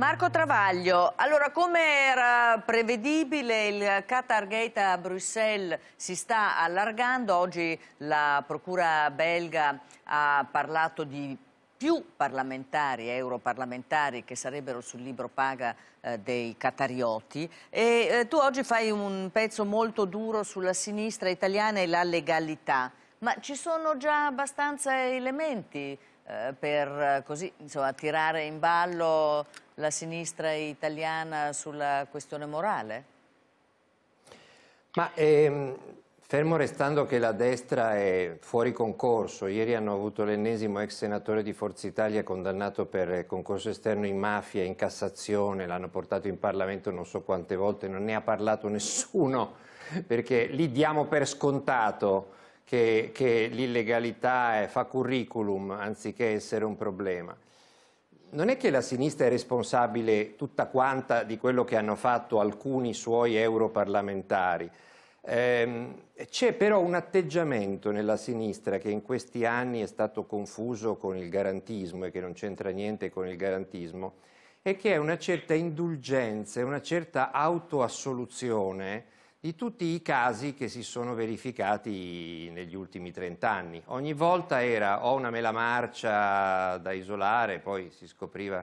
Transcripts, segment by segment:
Marco Travaglio, allora come era prevedibile il Qatar Gate a Bruxelles si sta allargando, oggi la procura belga ha parlato di più parlamentari, europarlamentari che sarebbero sul libro paga eh, dei catarioti e eh, tu oggi fai un pezzo molto duro sulla sinistra italiana e la legalità, ma ci sono già abbastanza elementi eh, per eh, così, insomma, tirare in ballo la sinistra italiana sulla questione morale? Ma ehm, fermo restando che la destra è fuori concorso, ieri hanno avuto l'ennesimo ex senatore di Forza Italia condannato per concorso esterno in mafia, in Cassazione, l'hanno portato in Parlamento non so quante volte, non ne ha parlato nessuno, perché lì diamo per scontato che, che l'illegalità fa curriculum anziché essere un problema non è che la sinistra è responsabile tutta quanta di quello che hanno fatto alcuni suoi europarlamentari. Ehm, c'è però un atteggiamento nella sinistra che in questi anni è stato confuso con il garantismo e che non c'entra niente con il garantismo e che è una certa indulgenza, una certa autoassoluzione di tutti i casi che si sono verificati negli ultimi trent'anni. Ogni volta era o una mela marcia da isolare, poi si scopriva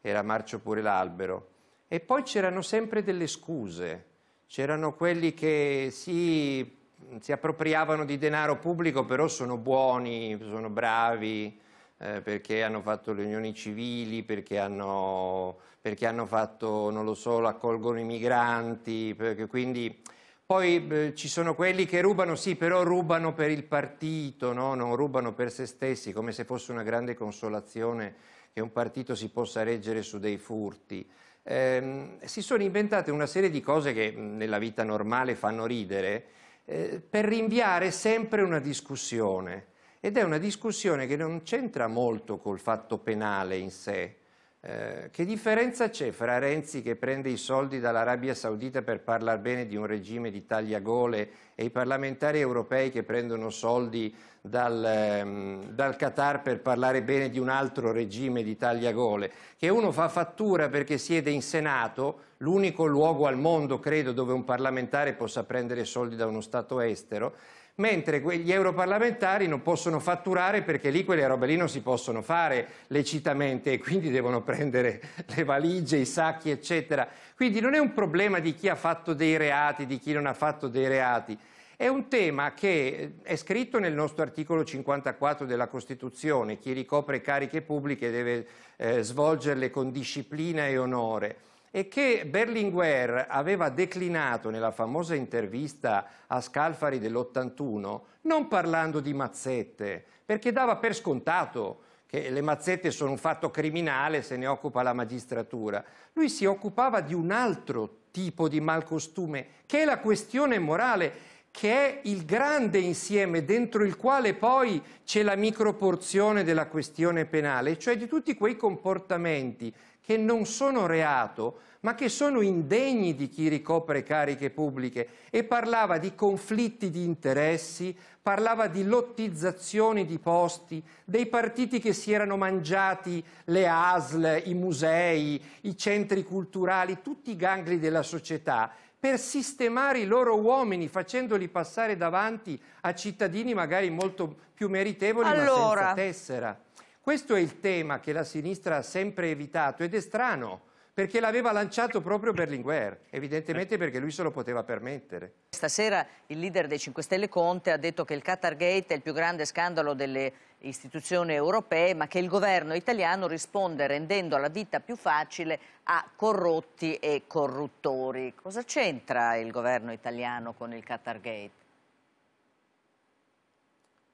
era marcio pure l'albero, e poi c'erano sempre delle scuse, c'erano quelli che si, si, appropriavano di denaro pubblico però sono buoni, sono bravi, eh, perché hanno fatto le unioni civili, perché hanno, perché hanno fatto, non lo so, accolgono i migranti, quindi... Poi eh, ci sono quelli che rubano, sì, però rubano per il partito, no? non rubano per se stessi, come se fosse una grande consolazione che un partito si possa reggere su dei furti. Eh, si sono inventate una serie di cose che nella vita normale fanno ridere eh, per rinviare sempre una discussione. Ed è una discussione che non c'entra molto col fatto penale in sé. Eh, che differenza c'è fra Renzi che prende i soldi dall'Arabia Saudita per parlare bene di un regime di tagliagole e i parlamentari europei che prendono soldi dal, ehm, dal Qatar per parlare bene di un altro regime di tagliagole? Che uno fa fattura perché siede in Senato, l'unico luogo al mondo, credo, dove un parlamentare possa prendere soldi da uno Stato estero, mentre gli europarlamentari non possono fatturare perché lì quelle robe lì non si possono fare lecitamente e quindi devono prendere le valigie, i sacchi, eccetera. Quindi non è un problema di chi ha fatto dei reati, di chi non ha fatto dei reati. È un tema che eh, è scritto nel nostro articolo 54 della Costituzione, chi ricopre cariche pubbliche deve eh, svolgerle con disciplina e onore e che Berlinguer aveva declinato nella famosa intervista a Scalfari dell'81 non parlando di mazzette, perché dava per scontato che le mazzette sono un fatto criminale, se ne occupa la magistratura. Lui si occupava di un altro tipo di malcostume, che è la questione morale che è il grande insieme dentro il quale poi c'è la microporzione della questione penale, cioè di tutti quei comportamenti che non sono reato, ma che sono indegni di chi ricopre cariche pubbliche e parlava di conflitti di interessi, parlava di lottizzazioni di posti, dei partiti che si erano mangiati le ASL, i musei, i centri culturali, tutti i gangli della società per sistemare i loro uomini facendoli passare davanti a cittadini magari molto più meritevoli allora. ma senza tessera. Questo è il tema che la sinistra ha sempre evitato ed è strano perché l'aveva lanciato proprio Berlinguer, evidentemente certo. perché lui se lo poteva permettere. Stasera il leader dei 5 Stelle Conte ha detto che il Qatar Gate è il più grande scandalo delle istituzioni europee, ma che il governo italiano risponde rendendo la vita più facile a corrotti e corruttori. Cosa c'entra il governo italiano con il Qatar Gate?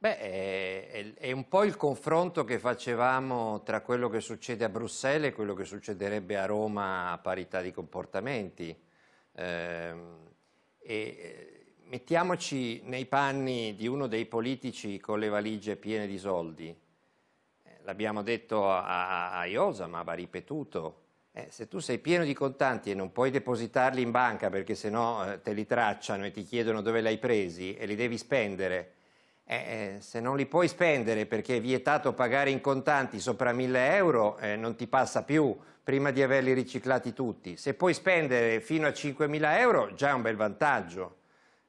Beh, è, è, un po' il confronto che facevamo tra quello che succede a Bruxelles e quello che succederebbe a Roma a parità di comportamenti. Ehm, eh, e mettiamoci nei panni di uno dei politici con le valigie piene di soldi. Eh, l'abbiamo detto a, a Iosa, ma va ripetuto. Eh, se tu sei pieno di contanti e non puoi depositarli in banca perché sennò eh, te li tracciano e ti chiedono dove li hai presi e li devi spendere eh, eh, se non li puoi spendere perché è vietato pagare in contanti sopra 1000 euro, eh, non ti passa più prima di averli riciclati tutti. Se puoi spendere fino a 5.000 euro, già è un bel vantaggio.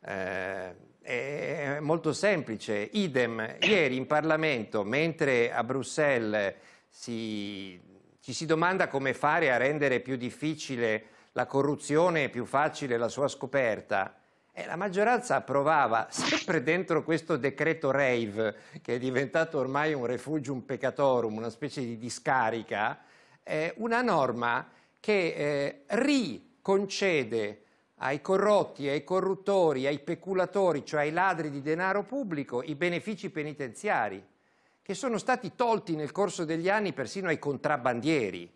Eh, è molto semplice. Idem, ieri in Parlamento, mentre a Bruxelles si, ci si domanda come fare a rendere più difficile la corruzione e più facile la sua scoperta, e eh, la maggioranza approvava sempre dentro questo decreto rave, che è diventato ormai un refugium peccatorum, una specie di discarica, eh, una norma che eh, riconcede ai corrotti, ai corruttori, ai peculatori, cioè ai ladri di denaro pubblico, i benefici penitenziari, che sono stati tolti nel corso degli anni persino ai contrabbandieri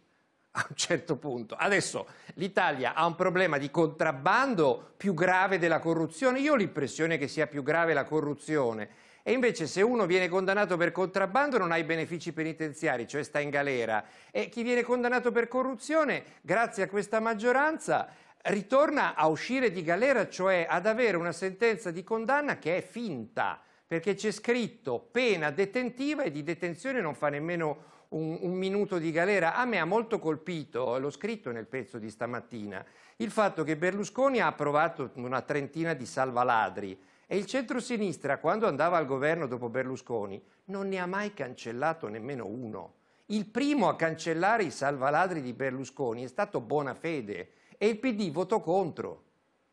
a un certo punto. Adesso l'Italia ha un problema di contrabbando più grave della corruzione. Io ho l'impressione che sia più grave la corruzione. E invece se uno viene condannato per contrabbando non ha i benefici penitenziari, cioè sta in galera. E chi viene condannato per corruzione, grazie a questa maggioranza, ritorna a uscire di galera, cioè ad avere una sentenza di condanna che è finta, perché c'è scritto pena detentiva e di detenzione non fa nemmeno un, un, minuto di galera. A me ha molto colpito, l'ho scritto nel pezzo di stamattina, il fatto che Berlusconi ha approvato una trentina di salvaladri e il centrosinistra, quando andava al governo dopo Berlusconi, non ne ha mai cancellato nemmeno uno. Il primo a cancellare i salvaladri di Berlusconi è stato Bonafede e il PD votò contro.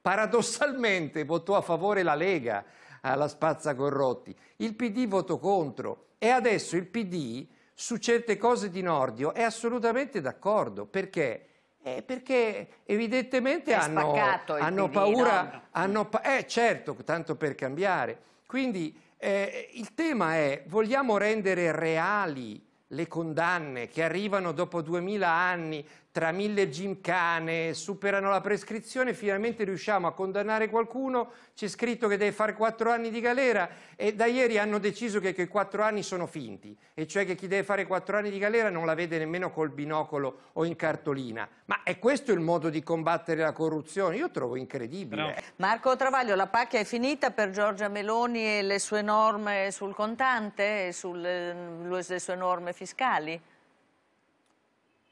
Paradossalmente votò a favore la Lega alla spazza corrotti. Il PD votò contro e adesso il PD su certe cose di Nordio è assolutamente d'accordo, perché? Eh, perché evidentemente hanno, hanno PD, paura, no? hanno pa eh, certo, tanto per cambiare. Quindi eh, il tema è, vogliamo rendere reali le condanne che arrivano dopo duemila anni tra mille gimcane, superano la prescrizione, finalmente riusciamo a condannare qualcuno, c'è scritto che deve fare quattro anni di galera e da ieri hanno deciso che quei quattro anni sono finti, e cioè che chi deve fare quattro anni di galera non la vede nemmeno col binocolo o in cartolina. Ma è questo il modo di combattere la corruzione? Io trovo incredibile. No. Marco Travaglio, la pacchia è finita per Giorgia Meloni e le sue norme sul contante, e sulle, ehm, le sue norme fiscali?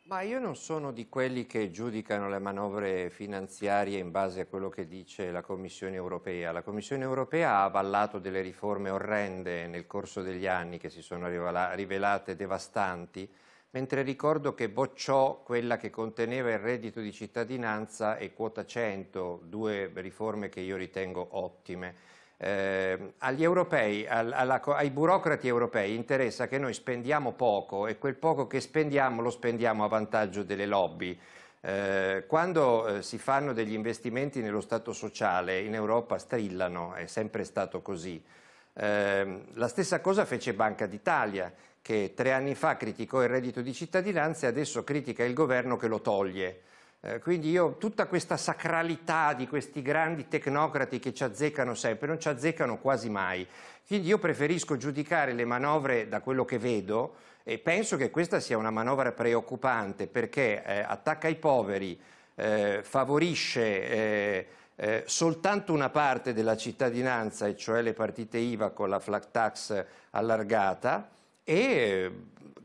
Ma io non sono di quelli che giudicano le manovre finanziarie in base a quello che dice la Commissione europea. La Commissione europea ha avallato delle riforme orrende nel corso degli anni che si sono rivelate devastanti, mentre ricordo che bocciò quella che conteneva il reddito di cittadinanza e quota 100, due riforme che io ritengo ottime. Eh, europei, al, alla, ai burocrati europei interessa che noi spendiamo poco e quel poco che spendiamo lo spendiamo a vantaggio delle lobby. Ehm, quando eh, si fanno degli investimenti nello Stato sociale in Europa strillano, è sempre stato così. Ehm, la stessa cosa fece Banca d'Italia che tre anni fa criticò il reddito di cittadinanza e adesso critica il governo che lo toglie. Eh, quindi io tutta questa sacralità di questi grandi tecnocrati che ci azzeccano sempre, non ci azzeccano quasi mai. Quindi io preferisco giudicare le manovre da quello che vedo e penso che questa sia una manovra preoccupante perché eh, attacca i poveri, eh, favorisce eh, eh, soltanto una parte della cittadinanza, e cioè le partite IVA con la flat tax allargata e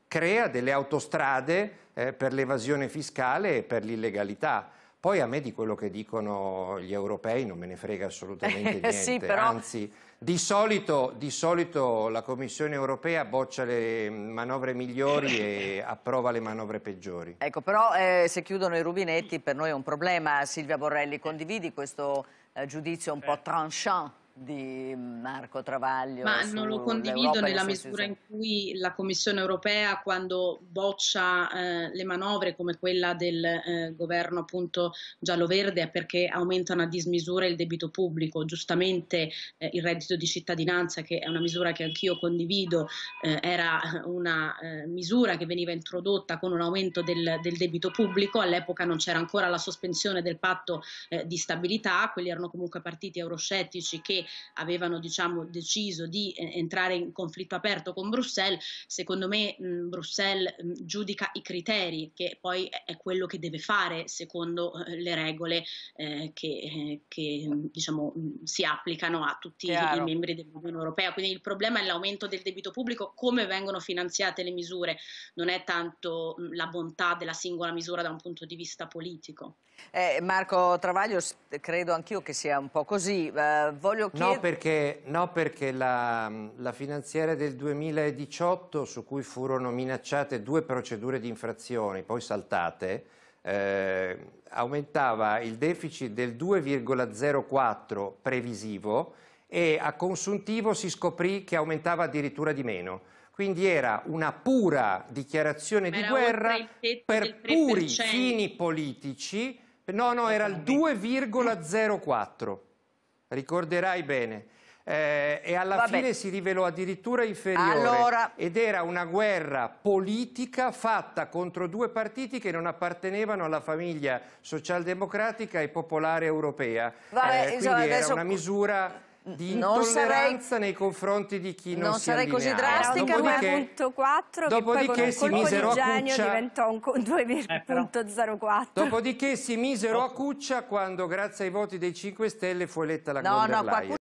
crea delle autostrade eh, per l'evasione fiscale e per l'illegalità. Poi a me di quello che dicono gli europei non me ne frega assolutamente niente, sì, però... anzi di solito, di solito, la Commissione europea boccia le manovre migliori e approva le manovre peggiori. Ecco, però eh, se chiudono i rubinetti per noi è un problema. Silvia Borrelli, condividi questo eh, giudizio un po' eh. tranchant? di Marco Travaglio. Ma non lo condivido nella misura in cui la Commissione europea quando boccia eh, le manovre come quella del eh, governo appunto giallo-verde è perché aumentano a dismisura il debito pubblico, giustamente eh, il reddito di cittadinanza che è una misura che anch'io condivido, eh, era una eh, misura che veniva introdotta con un aumento del, del debito pubblico, all'epoca non c'era ancora la sospensione del patto eh, di stabilità, quelli erano comunque partiti euroscettici che avevano diciamo, deciso di eh, entrare in conflitto aperto con Bruxelles, secondo me mh, Bruxelles mh, giudica i criteri, che poi è quello che deve fare secondo eh, le regole eh, che, eh, che diciamo, si applicano a tutti Chiaro. i membri dell'Unione Europea. Quindi il problema è l'aumento del debito pubblico, come vengono finanziate le misure, non è tanto la bontà della singola misura da un punto di vista politico. Eh, Marco Travaglio, credo anch'io che sia un po' così. Eh, voglio No perché, no, perché la, la, finanziaria del 2018 su cui furono minacciate due procedure di infrazione, poi saltate, eh, aumentava il deficit del 2,04 previsivo e a consuntivo si scoprì che aumentava addirittura di meno. Quindi era una pura dichiarazione Ma di guerra per puri fini politici. No, no, era il 2,04 ricorderai bene. Eh, e alla Vabbè. fine si rivelò addirittura inferiore allora... ed era una guerra politica fatta contro due partiti che non appartenevano alla famiglia socialdemocratica e popolare europea. Vabbè, eh, quindi insomma, era adesso... una misura di non sarei, nei confronti di chi non, non sarei così drastica, dopodiché, 1.4 dopodiché che poi con un colpo di genio cuccia, diventò un 2.04. Eh, dopodiché si misero a oh. cuccia quando grazie ai voti dei 5 Stelle fu eletta la no,